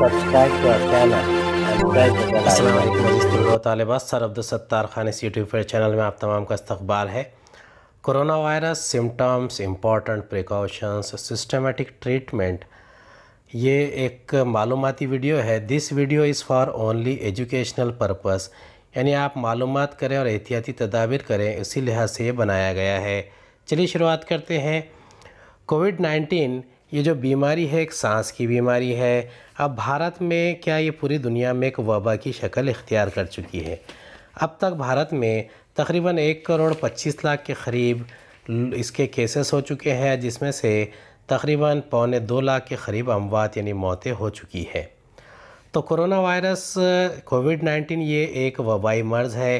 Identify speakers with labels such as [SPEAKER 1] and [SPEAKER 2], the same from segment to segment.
[SPEAKER 1] Subscribe sir Abdul Sattar sir Khan इस YouTube पर channel में आप तमाम का इस्तबाल है corona virus symptoms important precautions systematic treatment ये एक मालूमती वीडियो है this video is for only educational purpose यानी आप मालूम करें और एहतियाती तदाबीर करें इसी लिहाज से ये बनाया गया है चलिए शुरुआत करते हैं कोविड नाइन्टीन ये जो बीमारी है एक सांस की बीमारी है अब भारत में क्या ये पूरी दुनिया में एक वबा की शक्ल इख्तियार कर चुकी है अब तक भारत में तकरीबन एक करोड़ पच्चीस लाख के करीब इसके केसेस हो चुके हैं जिसमें से तकरीबन पौने दो लाख के करीब अमवात यानी मौतें हो चुकी है तो कोरोना वायरस कोविड नाइन्टीन ये एक वबाई मर्ज़ है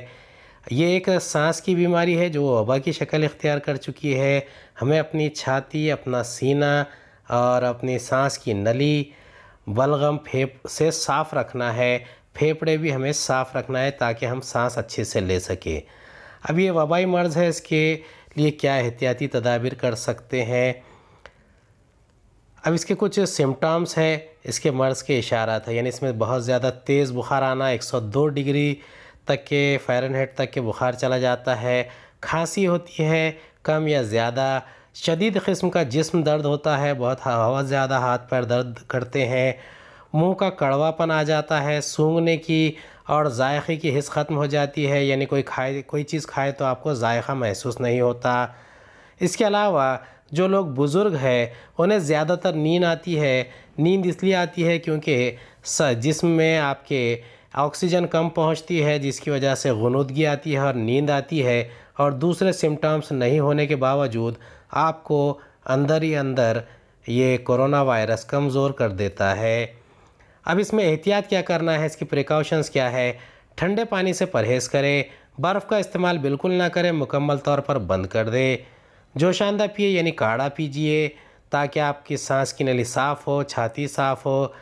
[SPEAKER 1] ये एक सांस की बीमारी है जो वबा की शक्ल इख्तियार कर चुकी है हमें अपनी छाती अपना सीना और अपनी सांस की नली बलगम फेप से साफ़ रखना है फेफड़े भी हमें साफ़ रखना है ताकि हम सांस अच्छे से ले सकें अब ये वबाई मर्ज़ है इसके लिए क्या एहतियाती तदाबीर कर सकते हैं अब इसके कुछ सिम्टम्स हैं इसके मर्ज़ के इशारा है यानी इसमें बहुत ज़्यादा तेज़ बुखार आना 102 डिग्री तक के फ़ारेनहाइट तक के बुखार चला जाता है खांसी होती है कम या ज़्यादा शदीद किस्म का जिस्म दर्द होता है बहुत बहुत ज़्यादा हाथ पैर दर्द करते हैं मुंह का कड़वापन आ जाता है सूंघने की और जायक़े की हिस्स ख़त्म हो जाती है यानी कोई खाए कोई चीज़ खाए तो आपको जायक़ा महसूस नहीं होता इसके अलावा जो लोग बुज़ुर्ग है उन्हें ज़्यादातर नींद आती है नींद इसलिए आती है क्योंकि जिसम में आपके ऑक्सीजन कम पहुंचती है जिसकी वजह से गनूदगी आती है और नींद आती है और दूसरे सिम्टम्स नहीं होने के बावजूद आपको अंदर ही अंदर ये कोरोना वायरस कमज़ोर कर देता है अब इसमें एहतियात क्या करना है इसकी प्रिकॉशंस क्या है ठंडे पानी से परहेज़ करें बर्फ़ का इस्तेमाल बिल्कुल ना करें मुकम्मल तौर पर बंद कर दें जोशानदा पिए यानी काढ़ा पीजिए ताकि आपकी सांस की नली साफ़ हो छाती साफ़ हो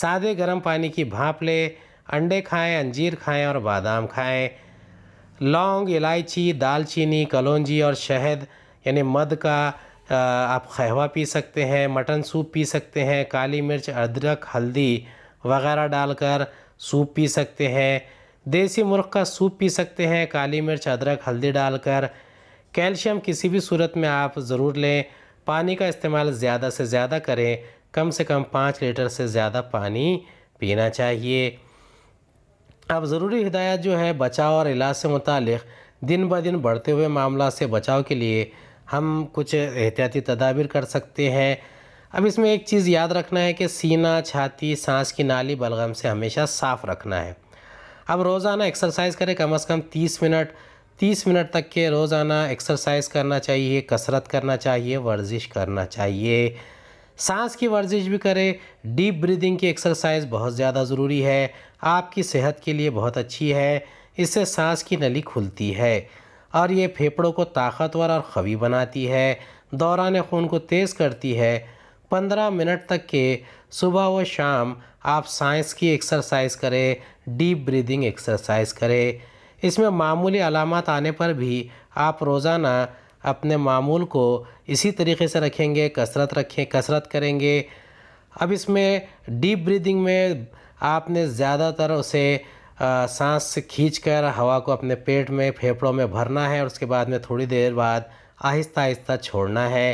[SPEAKER 1] सादे गर्म पानी की भाप ले अंडे खाएं अंजीर खाएं और बादाम खाएं लौंग इलायची दालचीनी कलौजी और शहद यानी मद का आप खहवा पी सकते हैं मटन सूप पी सकते हैं काली मिर्च अदरक हल्दी वगैरह डालकर सूप पी सकते हैं देसी मुर्ग का सूप पी सकते हैं काली मिर्च अदरक हल्दी डालकर कैल्शियम किसी भी सूरत में आप ज़रूर लें पानी का इस्तेमाल ज़्यादा से ज़्यादा करें कम से कम पाँच लीटर से ज़्यादा पानी पीना चाहिए अब ज़रूरी हिदायत जो है बचाव और इलाज से मुतल दिन ब दिन बढ़ते हुए मामला से बचाव के लिए हम कुछ एहतियाती तदाबीर कर सकते हैं अब इसमें एक चीज़ याद रखना है कि सीना छाती सांस की नाली बलगम से हमेशा साफ़ रखना है अब रोज़ाना एक्सरसाइज करें कम अज़ कम 30 मिनट 30 मिनट तक के रोज़ाना एक्सरसाइज करना चाहिए कसरत करना चाहिए वर्जिश करना चाहिए सांस की वर्जिश भी करें डीप ब्रीदिंग की एक्सरसाइज बहुत ज़्यादा ज़रूरी है आपकी सेहत के लिए बहुत अच्छी है इससे सांस की नली खुलती है और ये फेफड़ों को ताकतवर और खवी बनाती है दौरान खून को तेज़ करती है पंद्रह मिनट तक के सुबह व शाम आप साइंस की एक्सरसाइज करें डीप ब्रीदिंग एक्सरसाइज करें इसमें मामूली अलामत आने पर भी आप रोज़ाना अपने मामूल को इसी तरीके से रखेंगे कसरत रखें कसरत करेंगे अब इसमें डीप ब्रीदिंग में आपने ज़्यादातर उसे सांस खींचकर हवा को अपने पेट में फेफड़ों में भरना है और उसके बाद में थोड़ी देर बाद आहिस्ता आहिस्ता छोड़ना है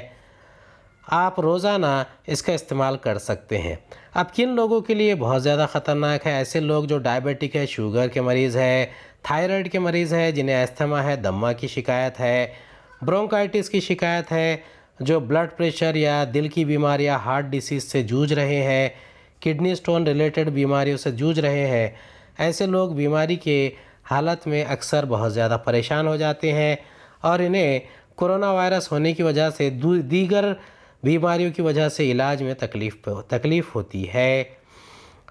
[SPEAKER 1] आप रोज़ाना इसका इस्तेमाल कर सकते हैं अब किन लोगों के लिए बहुत ज़्यादा ख़तरनाक है ऐसे लोग जो डायबिटिक है शुगर के मरीज़ है थायराइड के मरीज़ है जिन्हें अस्थमा है दम्मा की शिकायत है ब्रोंकाइटिस की शिकायत है जो ब्लड प्रेशर या दिल की बीमारियाँ हार्ट डिसीज़ से जूझ रहे हैं किडनी स्टोन रिलेटेड बीमारियों से जूझ रहे हैं ऐसे लोग बीमारी के हालत में अक्सर बहुत ज़्यादा परेशान हो जाते हैं और इन्हें कोरोना वायरस होने की वजह से दीगर बीमारियों की वजह से इलाज में तकलीफ तकलीफ़ होती है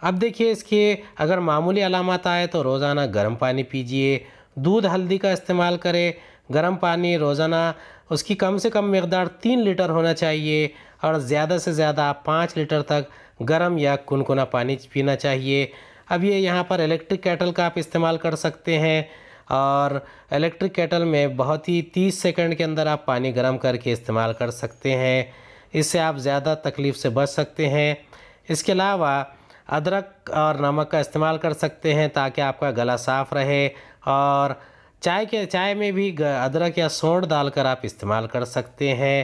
[SPEAKER 1] अब देखिए इसके अगर मामूली अलामत आए तो रोज़ाना गर्म पानी पीजिए दूध हल्दी का इस्तेमाल करें गर्म पानी रोज़ाना उसकी कम से कम मकदार तीन लीटर होना चाहिए और ज़्यादा से ज़्यादा पाँच लीटर तक गर्म या कुनकुना पानी पीना चाहिए अब ये यहाँ पर इलेक्ट्रिक कैटल का आप इस्तेमाल कर सकते हैं और इलेक्ट्रिक कैटल में बहुत ही 30 सेकंड के अंदर आप पानी गर्म करके इस्तेमाल कर सकते हैं इससे आप ज़्यादा तकलीफ़ से बच सकते हैं इसके अलावा अदरक और नमक का इस्तेमाल कर सकते हैं ताकि आपका गला साफ़ रहे और चाय के चाय में भी अदरक या सोंड डालकर आप इस्तेमाल कर सकते हैं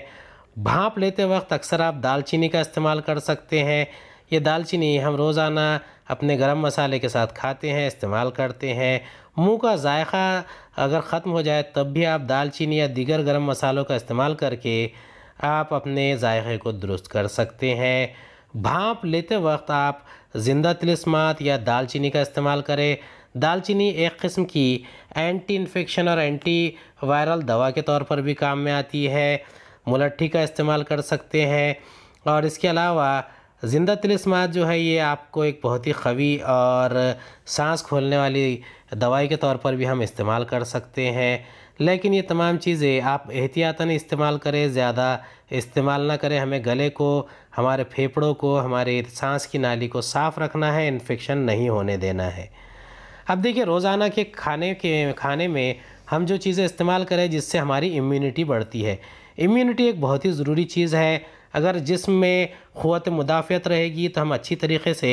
[SPEAKER 1] भाप लेते वक्त अक्सर आप दालचीनी का इस्तेमाल कर सकते हैं ये दालचीनी हम रोज़ाना अपने गरम मसाले के साथ खाते हैं इस्तेमाल करते हैं मुंह का जायका अगर ख़त्म हो जाए तब भी आप दालचीनी या दीगर गरम मसालों का इस्तेमाल करके आप अपने जायके को दुरुस्त कर सकते हैं भाप लेते वक्त आप ज़िंदा तिलस्मात या दालचीनी का इस्तेमाल करें दालचीनी एक किस्म की एंटी इन्फेक्शन और एंटी वायरल दवा के तौर पर भी काम में आती है मुलट्ठी का इस्तेमाल कर सकते हैं और इसके अलावा ज़िंदा तिलस्मात जो है ये आपको एक बहुत ही कवी और सांस खोलने वाली दवाई के तौर पर भी हम इस्तेमाल कर सकते हैं लेकिन ये तमाम चीज़ें आप एहतियातन इस्तेमाल करें ज़्यादा इस्तेमाल ना करें हमें गले को हमारे फेफड़ों को हमारे सांस की नाली को साफ़ रखना है इन्फेक्शन नहीं होने देना है अब देखिए रोज़ाना के खाने के खाने में हम जो चीज़ें इस्तेमाल करें जिससे हमारी इम्यूनिटी बढ़ती है इम्यूनिटी एक बहुत ही ज़रूरी चीज़ है अगर जिसम में क़वत मुदाफ़त रहेगी तो हम अच्छी तरीके से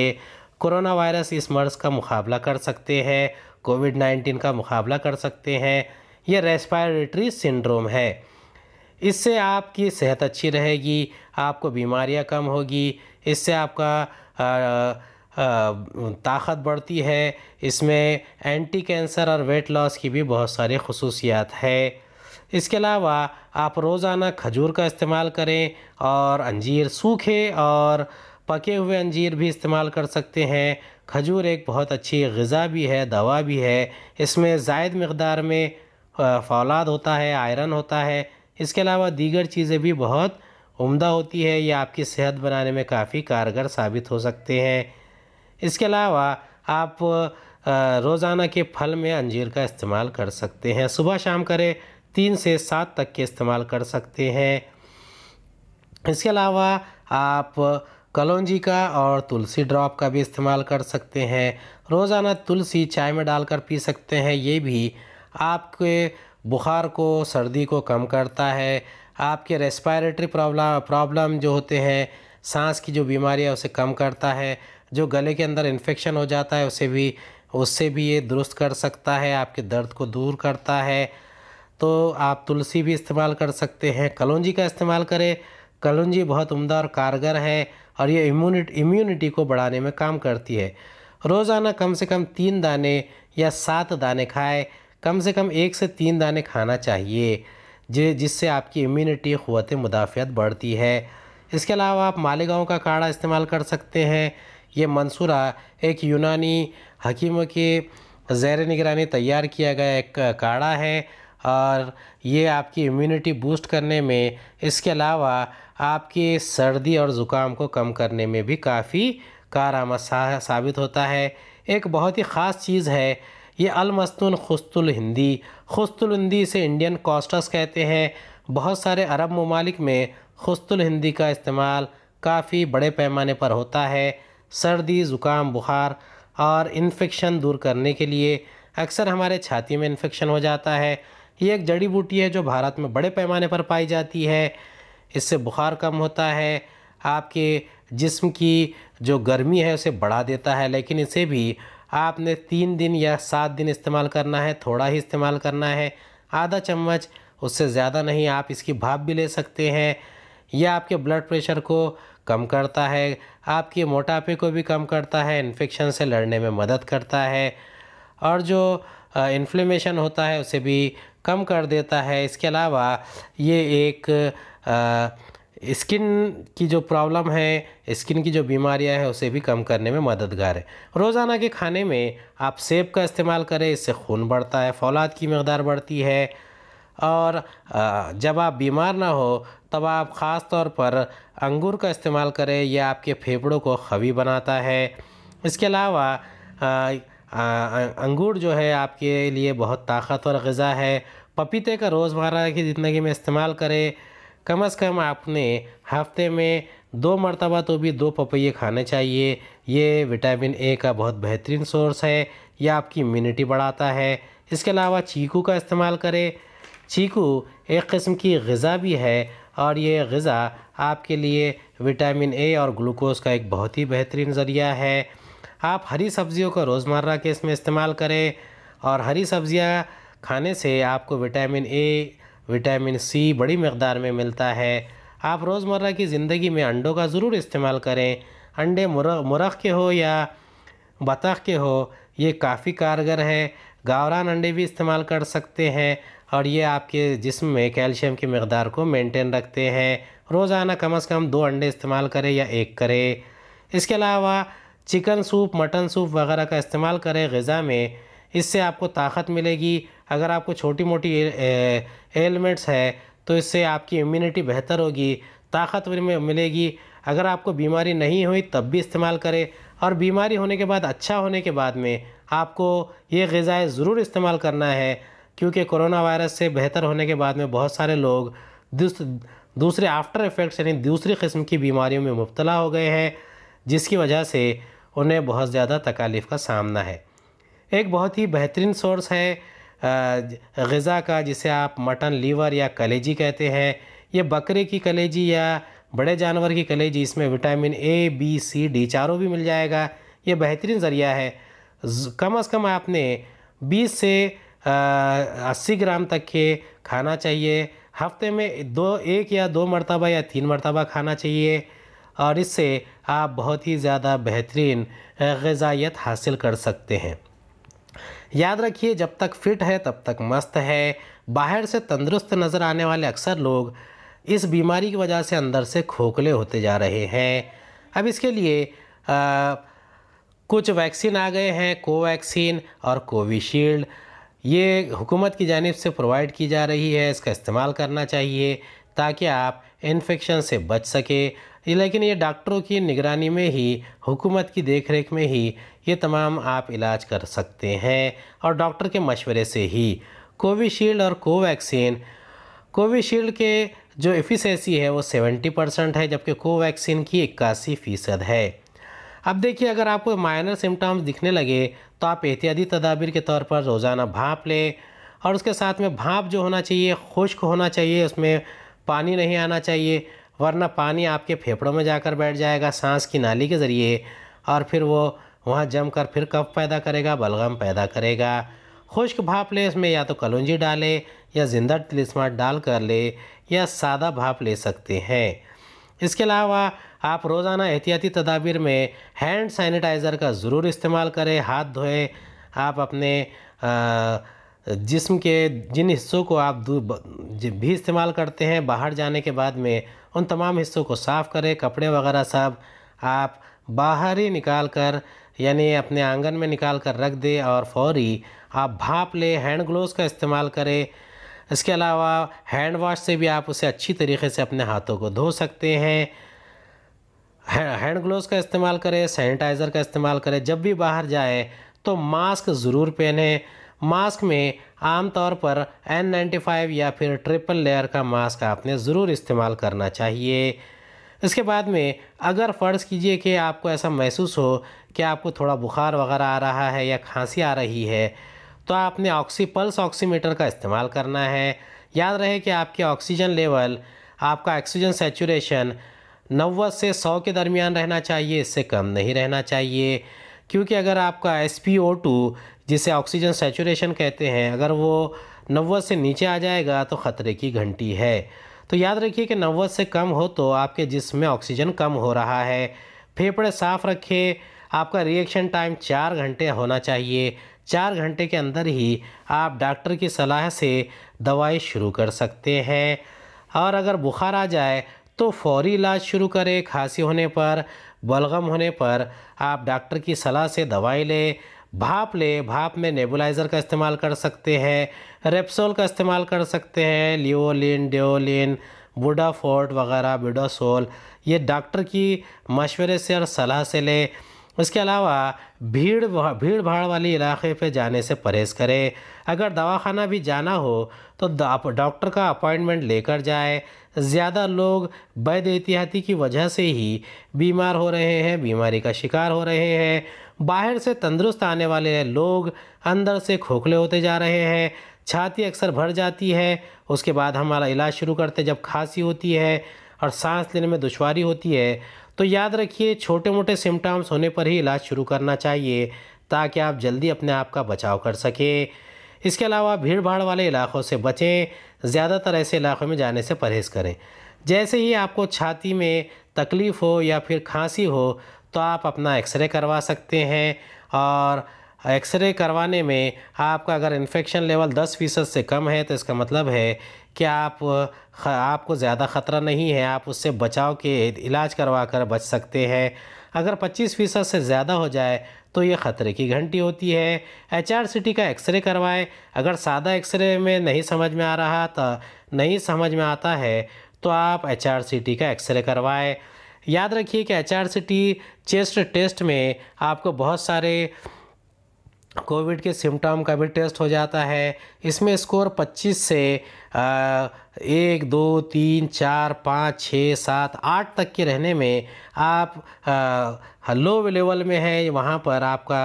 [SPEAKER 1] कोरोना वायरस इस मर्ज़ का मुकाबला कर सकते हैं कोविड नाइन्टीन का मुकाबला कर सकते हैं यह रेस्पायरेटरी सिंड्रोम है इससे आपकी सेहत अच्छी रहेगी आपको बीमारियां कम होगी इससे आपका आ, आ, ताकत बढ़ती है इसमें एंटी कैंसर और वेट लॉस की भी बहुत सारी खसूसियात है इसके अलावा आप रोज़ाना खजूर का इस्तेमाल करें और अंजीर सूखे और पके हुए अंजीर भी इस्तेमाल कर सकते हैं खजूर एक बहुत अच्छी गज़ा भी है दवा भी है इसमें ज़ायद मकदार में फौलाद होता है आयरन होता है इसके अलावा दीगर चीज़ें भी बहुत उम्दा होती है ये आपकी सेहत बनाने में काफ़ी कारगर साबित हो सकते हैं इसके अलावा आप रोज़ाना के फल में अंजीर का इस्तेमाल कर सकते हैं सुबह शाम करें तीन से सात तक के इस्तेमाल कर सकते हैं इसके अलावा आप कलौजी का और तुलसी ड्रॉप का भी इस्तेमाल कर सकते हैं रोज़ाना तुलसी चाय में डालकर पी सकते हैं ये भी आपके बुखार को सर्दी को कम करता है आपके रेस्पायरेटरी प्रॉब्लम प्रॉब्लम जो होते हैं सांस की जो बीमारी है उसे कम करता है जो गले के अंदर इन्फेक्शन हो जाता है उसे भी उससे भी ये दुरुस्त कर सकता है आपके दर्द को दूर करता है तो आप तुलसी भी इस्तेमाल कर सकते हैं कलौंजी का इस्तेमाल करें कलौंजी बहुत उमदा और कारगर है और ये इम्यूनिटी इम्यूनिटी को बढ़ाने में काम करती है रोज़ाना कम से कम तीन दाने या सात दाने खाएं कम से कम एक से तीन दाने खाना चाहिए जे जिससे आपकी इम्यूनिटी क़वत मुदाफ़त बढ़ती है इसके अलावा आप मालेगाँव का काढ़ा इस्तेमाल कर सकते हैं ये मंसूरा एक यूनानी हकीमों के ज़ैर निगरानी तैयार किया गया एक काढ़ा है और ये आपकी इम्यूनिटी बूस्ट करने में इसके अलावा आपके सर्दी और ज़ुकाम को कम करने में भी काफ़ी कार साबित होता है एक बहुत ही ख़ास चीज़ है ये अलमस्तून खुस्तुल हिंदी खुस्तुल हिंदी से इंडियन कॉस्टस कहते हैं बहुत सारे अरब ममालिक में खुस्तुल हिंदी का इस्तेमाल काफ़ी बड़े पैमाने पर होता है सर्दी ज़ुकाम बुखार और इन्फेक्शन दूर करने के लिए अक्सर हमारे छाती में इन्फेक्शन हो जाता है ये एक जड़ी बूटी है जो भारत में बड़े पैमाने पर पाई जाती है इससे बुखार कम होता है आपके जिस्म की जो गर्मी है उसे बढ़ा देता है लेकिन इसे भी आपने तीन दिन या सात दिन इस्तेमाल करना है थोड़ा ही इस्तेमाल करना है आधा चम्मच उससे ज़्यादा नहीं आप इसकी भाप भी ले सकते हैं यह आपके ब्लड प्रेशर को कम करता है आपके मोटापे को भी कम करता है इन्फेक्शन से लड़ने में मदद करता है और जो इन्फ्लेमेशन होता है उसे भी कम कर देता है इसके अलावा ये एक स्किन की जो प्रॉब्लम है स्किन की जो बीमारियां हैं उसे भी कम करने में मददगार है रोज़ाना के खाने में आप सेब का इस्तेमाल करें इससे खून बढ़ता है फौलाद की मकदार बढ़ती है और जब आप बीमार ना हो तब आप ख़ास तौर पर अंगूर का इस्तेमाल करें यह आपके फेफड़ों को खवी बनाता है इसके अलावा अं-, अंगूर जो है आपके लिए बहुत ताकतवर गज़ा है पपीते का रोज़मर्रा की ज़िंदगी में इस्तेमाल करें कम अज़ कम आपने हफ्ते में दो मरतबा तो भी दो पपैये खाने चाहिए ये विटामिन ए का बहुत बेहतरीन सोर्स है यह आपकी इम्यूनिटी बढ़ाता है इसके अलावा चीकू का इस्तेमाल करें चीकू एक किस्म की गज़ा भी है और ये गज़ा आपके लिए विटामिन ए और ग्लूकोज़ का एक बहुत ही बेहतरीन ज़रिया है आप हरी सब्जियों का रोज़मर्रा के इसमें इस्तेमाल करें और हरी सब्जियां खाने से आपको विटामिन ए विटामिन सी बड़ी मकदार में मिलता है आप रोज़मर्रा की ज़िंदगी में अंडों का ज़रूर इस्तेमाल करें अंडे मुरख के हो या बतख के हो ये काफ़ी कारगर है गावरान अंडे भी इस्तेमाल कर सकते हैं और ये आपके जिस्म में कैल्शियम की मकदार को मेंटेन रखते हैं रोज़ाना कम अज़ कम दो अंडे इस्तेमाल करें या एक करें इसके अलावा चिकन सूप मटन सूप वगैरह का इस्तेमाल करें गज़ा में इससे आपको ताकत मिलेगी अगर आपको छोटी मोटी एलिमेंट्स है तो इससे आपकी इम्यूनिटी बेहतर होगी ताकत में मिलेगी अगर आपको बीमारी नहीं हुई तब भी इस्तेमाल करें और बीमारी होने के बाद अच्छा होने के बाद में आपको ये गज़ाएँ ज़रूर इस्तेमाल करना है क्योंकि कोरोना वायरस से बेहतर होने के बाद में बहुत सारे लोग दूसरे आफ्टर इफ़ेक्ट्स यानी दूसरी किस्म की बीमारियों में मुबतला हो गए हैं जिसकी वजह से उन्हें बहुत ज़्यादा तकालीफ का सामना है एक बहुत ही बेहतरीन सोर्स है गज़ा का जिसे आप मटन लीवर या कलेजी कहते हैं ये बकरे की कलेजी या बड़े जानवर की कलेजी इसमें vitamin A B C D चारों भी मिल जाएगा ये बेहतरीन ज़रिया है कम अज़ कम आपने 20 से अस्सी ग्राम तक के खाना चाहिए हफ्ते में दो एक या दो मरतबा या तीन मरतबा खाना चाहिए और इससे आप बहुत ही ज़्यादा बेहतरीन गजाइत हासिल कर सकते हैं याद रखिए जब तक फिट है तब तक मस्त है बाहर से तंदुरुस्त नज़र आने वाले अक्सर लोग इस बीमारी की वजह से अंदर से खोखले होते जा रहे हैं अब इसके लिए आ, कुछ वैक्सीन आ गए हैं कोवैक्सीन और कोविशील्ड ये हुकूमत की जानब से प्रोवाइड की जा रही है इसका इस्तेमाल करना चाहिए ताकि आप इन्फेक्शन से बच सकें लेकिन ये डॉक्टरों की निगरानी में ही हुकूमत की देखरेख में ही ये तमाम आप इलाज कर सकते हैं और डॉक्टर के मशवरे से ही कोविशील्ड और कोवैक्सीन कोविशील्ड के जो एफिशेंसी है वो सेवेंटी परसेंट है जबकि कोवैक्सीन की इक्यासी फ़ीसद है अब देखिए अगर आपको माइनर सिम्टम्स दिखने लगे तो आप एहतियाती तदाबीर के तौर पर रोज़ाना भाप लें और उसके साथ में भाप जो होना चाहिए खुश्क होना चाहिए उसमें पानी नहीं आना चाहिए वरना पानी आपके फेफड़ों में जाकर बैठ जाएगा सांस की नाली के ज़रिए और फिर वो वहाँ जम कर फिर कफ पैदा करेगा बलगम पैदा करेगा खुश्क भाप ले इसमें या तो कलौजी डाले या जिंदा तिलिस्मा डाल कर ले या सादा भाप ले सकते हैं इसके अलावा आप रोज़ाना एहतियाती तदाबीर में हैंड सैनिटाइज़र का ज़रूर इस्तेमाल करें हाथ धोएं आप अपने आ, जिस्म के जिन हिस्सों को आप भी इस्तेमाल करते हैं बाहर जाने के बाद में उन तमाम हिस्सों को साफ़ करें कपड़े वगैरह सब आप बाहर ही निकाल कर यानी अपने आंगन में निकाल कर रख दें और फौरी आप भाप लें हैंड ग्लोव का इस्तेमाल करें इसके अलावा हैंड वॉश से भी आप उसे अच्छी तरीके से अपने हाथों को धो सकते हैं हैंड ग्लोव का इस्तेमाल करें सैनिटाइज़र का इस्तेमाल करें जब भी बाहर जाए तो मास्क ज़रूर पहनें मास्क में आमतौर पर N95 या फिर ट्रिपल लेयर का मास्क आपने ज़रूर इस्तेमाल करना चाहिए इसके बाद में अगर फ़र्ज़ कीजिए कि आपको ऐसा महसूस हो कि आपको थोड़ा बुखार वगैरह आ रहा है या खांसी आ रही है तो आपने ऑक्सी पल्स ऑक्सीमीटर का इस्तेमाल करना है याद रहे कि आपके ऑक्सीजन लेवल आपका ऑक्सीजन सेचुरेशन नब्बे से सौ के दरमियान रहना चाहिए इससे कम नहीं रहना चाहिए क्योंकि अगर आपका एस पी ओ टू जिसे ऑक्सीजन सेचुरेशन कहते हैं अगर वो नव्वे से नीचे आ जाएगा तो ख़तरे की घंटी है तो याद रखिए कि नव्वे से कम हो तो आपके जिसम में ऑक्सीजन कम हो रहा है फेफड़े साफ़ रखे आपका रिएक्शन टाइम चार घंटे होना चाहिए चार घंटे के अंदर ही आप डॉक्टर की सलाह से दवाई शुरू कर सकते हैं और अगर बुखार आ जाए तो फौरी इलाज शुरू करें खांसी होने पर बलगम होने पर आप डॉक्टर की सलाह से दवाई लें भाप ले भाप में नेबुलाइज़र का इस्तेमाल कर सकते हैं रेप्सोल का इस्तेमाल कर सकते हैं लियोलिन डेओलिन बुडाफोर्ट वगैरह बिडोसोल ये डॉक्टर की मशवरे से और सलाह से ले उसके अलावा भीड़ भीड़ भाड़ वाले इलाके पे जाने से परहेज़ करें अगर दवाखाना भी जाना हो तो डॉक्टर का अपॉइंटमेंट लेकर जाए ज़्यादा लोग वैद एहतियाती की वजह से ही बीमार हो रहे हैं बीमारी का शिकार हो रहे हैं बाहर से तंदुरुस्त आने वाले लोग अंदर से खोखले होते जा रहे हैं छाती अक्सर भर जाती है उसके बाद हमारा इलाज शुरू करते जब खांसी होती है और सांस लेने में दुशारी होती है तो याद रखिए छोटे मोटे सिम्टम्स होने पर ही इलाज शुरू करना चाहिए ताकि आप जल्दी अपने आप का बचाव कर सकें इसके अलावा भीड़ भाड़ वाले इलाकों से बचें ज़्यादातर ऐसे इलाक़ों में जाने से परहेज़ करें जैसे ही आपको छाती में तकलीफ़ हो या फिर खांसी हो तो आप अपना एक्सरे करवा सकते हैं और एक्सरे करवाने में आपका अगर इन्फेक्शन लेवल 10 फीसद से कम है तो इसका मतलब है कि आप आपको ज़्यादा ख़तरा नहीं है आप उससे बचाव के इलाज करवा कर बच सकते हैं अगर 25 फीसद से ज़्यादा हो जाए तो ये ख़तरे की घंटी होती है एच आर का एक्सरे करवाएं अगर सादा एक्सरे में नहीं समझ में आ रहा था नहीं समझ में आता है तो आप एच आर का एक्सरे करवाएं याद रखिए कि एच आर चेस्ट टेस्ट में आपको बहुत सारे कोविड के सिम्टम का भी टेस्ट हो जाता है इसमें स्कोर 25 से आ, एक दो तीन चार पाँच छः सात आठ तक के रहने में आप आ, लो लेवल में है वहाँ पर आपका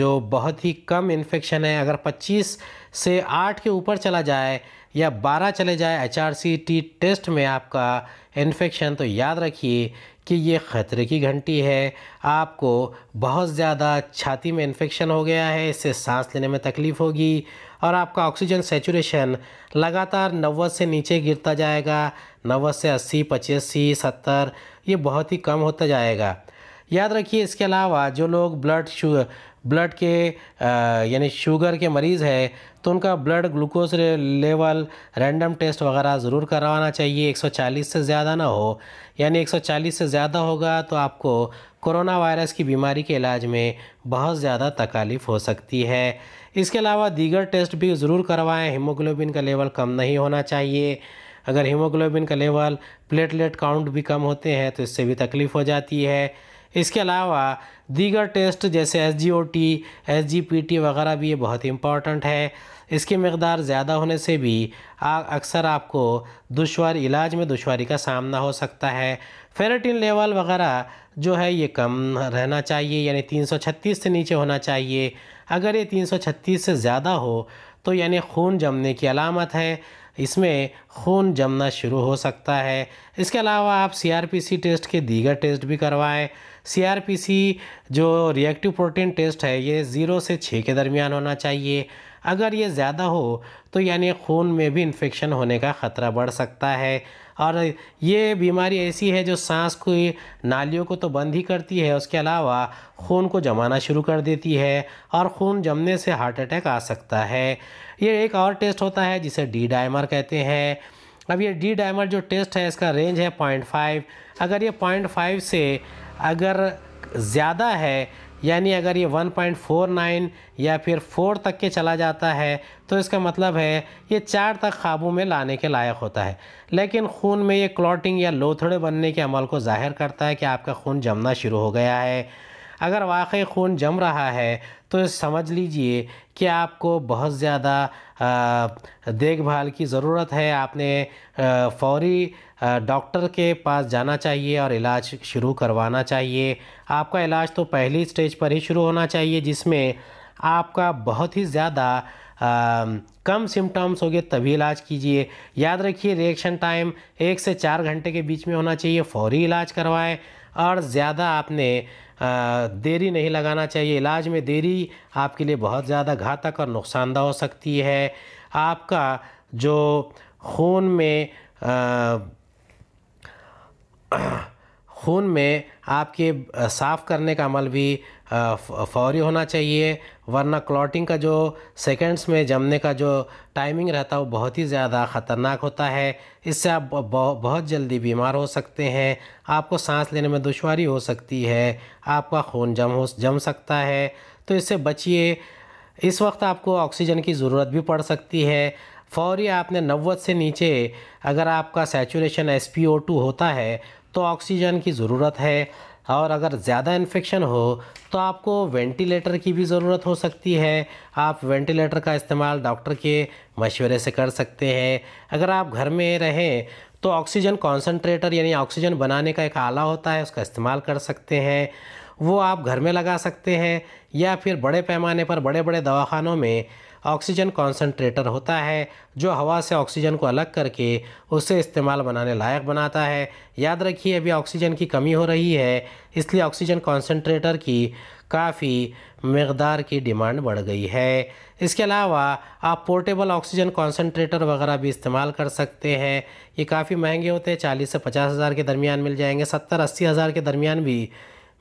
[SPEAKER 1] जो बहुत ही कम इन्फेक्शन है अगर 25 से आठ के ऊपर चला जाए या 12 चले जाए एच टेस्ट में आपका इन्फेक्शन तो याद रखिए कि ये ख़तरे की घंटी है आपको बहुत ज़्यादा छाती में इन्फेक्शन हो गया है इससे सांस लेने में तकलीफ़ होगी और आपका ऑक्सीजन सेचुरेशन लगातार नब्बे से नीचे गिरता जाएगा नब्बे से अस्सी पचासी सत्तर ये बहुत ही कम होता जाएगा याद रखिए इसके अलावा जो लोग ब्लड शुगर ब्लड के यानी शुगर के मरीज़ है तो उनका blood glucose level random test वगैरह ज़रूर करवाना चाहिए 140 से ज़्यादा ना हो यानी 140 से ज़्यादा होगा तो आपको कोरोना वायरस की बीमारी के इलाज में बहुत ज़्यादा तकालीफ हो सकती है इसके अलावा दीगर टेस्ट भी ज़रूर करवाएं हीमोग्लोबिन का लेवल कम नहीं होना चाहिए अगर हीमोग्लोबिन का लेवल प्लेटलेट काउंट भी कम होते हैं तो इससे भी तकलीफ़ हो जाती है इसके अलावा दीगर टेस्ट जैसे S G O T S G P T वगैरह भी ये बहुत इम्पॉर्टेंट है इसकी मकदार ज़्यादा होने से भी अक्सर आपको दुशवार इलाज में दुशारी का सामना हो सकता है फेरेटिन लेवल वगैरह जो है ये कम रहना चाहिए यानी 336 से नीचे होना चाहिए अगर ये 336 से ज़्यादा हो तो यानी खून जमने की अलामत है इसमें खून जमना शुरू हो सकता है इसके अलावा आप सी टेस्ट के दीगर टेस्ट भी करवाएँ सी जो रिएक्टिव प्रोटीन टेस्ट है ये ज़ीरो से छः के दरमियान होना चाहिए अगर ये ज़्यादा हो तो यानी खून में भी इन्फेक्शन होने का ख़तरा बढ़ सकता है और ये बीमारी ऐसी है जो सांस की नालियों को तो बंद ही करती है उसके अलावा खून को जमाना शुरू कर देती है और खून जमने से हार्ट अटैक आ सकता है ये एक और टेस्ट होता है जिसे डी डायमर कहते हैं अब ये डी डायमर जो टेस्ट है इसका रेंज है पॉइंट फाइव अगर ये पॉइंट फाइव से अगर ज़्यादा है यानी अगर ये 1.49 या फिर 4 तक के चला जाता है तो इसका मतलब है ये चार तक काबू में लाने के लायक होता है लेकिन खून में ये क्लॉटिंग या लोथड़े बनने के अमल को ज़ाहिर करता है कि आपका खून जमना शुरू हो गया है अगर वाकई खून जम रहा है तो समझ लीजिए कि आपको बहुत ज़्यादा देखभाल की ज़रूरत है आपने फौरी डॉक्टर के पास जाना चाहिए और इलाज शुरू करवाना चाहिए आपका इलाज तो पहली स्टेज पर ही शुरू होना चाहिए जिसमें आपका बहुत ही ज़्यादा कम सिम्टम्स हो गए तभी इलाज कीजिए याद रखिए रिएक्शन टाइम एक से चार घंटे के बीच में होना चाहिए फौरी इलाज करवाएं और ज़्यादा आपने देरी नहीं लगाना चाहिए इलाज में देरी आपके लिए बहुत ज़्यादा घातक और नुकसानदह हो सकती है आपका जो खून में खून में आपके साफ़ करने का अमल भी फौरी होना चाहिए वरना क्लॉटिंग का जो सेकंड्स में जमने का जो टाइमिंग रहता है वो बहुत ही ज़्यादा ख़तरनाक होता है इससे आप बहुत जल्दी बीमार हो सकते हैं आपको सांस लेने में दुशारी हो सकती है आपका खून जम हो जम सकता है तो इससे बचिए इस वक्त आपको ऑक्सीजन की ज़रूरत भी पड़ सकती है फौरी आपने नव्वे से नीचे अगर आपका सैचुरेशन एस होता है तो ऑक्सीजन की ज़रूरत है हाँ, और अगर ज़्यादा इन्फेक्शन हो तो आपको वेंटिलेटर की भी ज़रूरत हो सकती है आप वेंटिलेटर का इस्तेमाल डॉक्टर के मशवरे से कर सकते हैं अगर आप घर में रहें तो ऑक्सीजन कॉन्सनट्रेटर यानी ऑक्सीजन बनाने का एक आला होता है उसका इस्तेमाल कर सकते हैं वो आप घर में लगा सकते हैं या फिर बड़े पैमाने पर बड़े बड़े दवाखानों में ऑक्सीजन कॉन्सनट्रेटर होता है जो हवा से ऑक्सीजन को अलग करके उसे इस्तेमाल बनाने लायक बनाता है याद रखिए अभी ऑक्सीजन की कमी हो रही है इसलिए ऑक्सीजन कॉन्सनट्रेटर की काफ़ी मकदार की डिमांड बढ़ गई है इसके अलावा आप पोर्टेबल ऑक्सीजन कॉन्सनट्रेटर वगैरह भी इस्तेमाल कर सकते हैं ये काफ़ी महंगे होते हैं चालीस से पचास हज़ार के दरमियान मिल जाएंगे सत्तर अस्सी हज़ार के दरमियान भी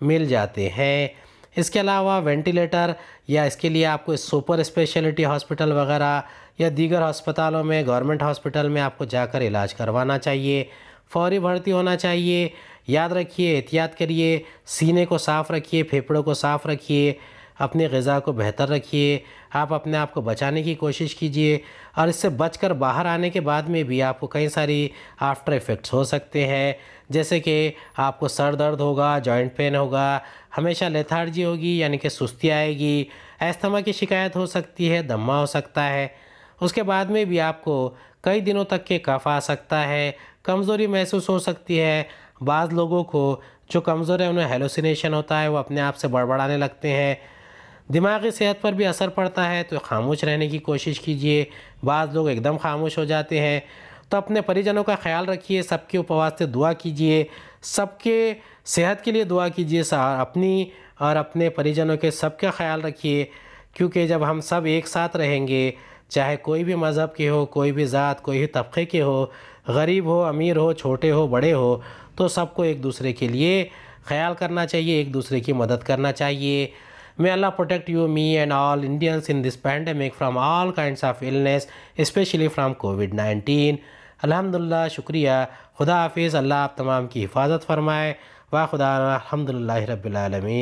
[SPEAKER 1] मिल जाते हैं इसके अलावा वेंटिलेटर या इसके लिए आपको सुपर स्पेशलिटी हॉस्पिटल वगैरह या दीगर अस्पतालों में गवर्नमेंट हॉस्पिटल में आपको जाकर इलाज करवाना चाहिए फौरी भर्ती होना चाहिए याद रखिए एहतियात करिए सीने को साफ़ रखिए फेफड़ों को साफ़ रखिए अपनी गज़ा को बेहतर रखिए आप अपने आप को बचाने की कोशिश कीजिए और इससे बचकर बाहर आने के बाद में भी आपको कई सारी आफ्टर इफ़ेक्ट्स हो सकते हैं जैसे कि आपको सर दर्द होगा जॉइंट पेन होगा हमेशा लेथार्जी होगी यानी कि सुस्ती आएगी एस्थमा की शिकायत हो सकती है दम्मा हो सकता है उसके बाद में भी आपको कई दिनों तक के कफ आ सकता है कमज़ोरी महसूस हो सकती है बाज़ लोगों को जो कमज़ोर है उन्हें हेलोसिनेशन होता है वो अपने आप से बड़बड़ाने लगते हैं दिमागी सेहत पर भी असर पड़ता है तो खामोश रहने की कोशिश कीजिए बाद लोग एकदम खामोश हो जाते हैं तो अपने परिजनों का ख्याल रखिए सबके उपवास से दुआ कीजिए सबके सेहत के लिए दुआ कीजिए अपनी और अपने परिजनों के सबका ख्याल रखिए क्योंकि जब हम सब एक साथ रहेंगे चाहे कोई भी मज़हब के हो कोई भी ज़ात कोई भी तबके के हो गरीब हो अमीर हो छोटे हो बड़े हो तो सबको एक दूसरे के लिए ख्याल करना चाहिए एक दूसरे की मदद करना चाहिए May Allah protect you, me, and all Indians in this pandemic from all kinds of illness, especially from COVID 19. shukriya. Khuda खुदा Allah, अल्लाह आप तमाम की हिफाजत फरमाए व खुदा rabbil alameen.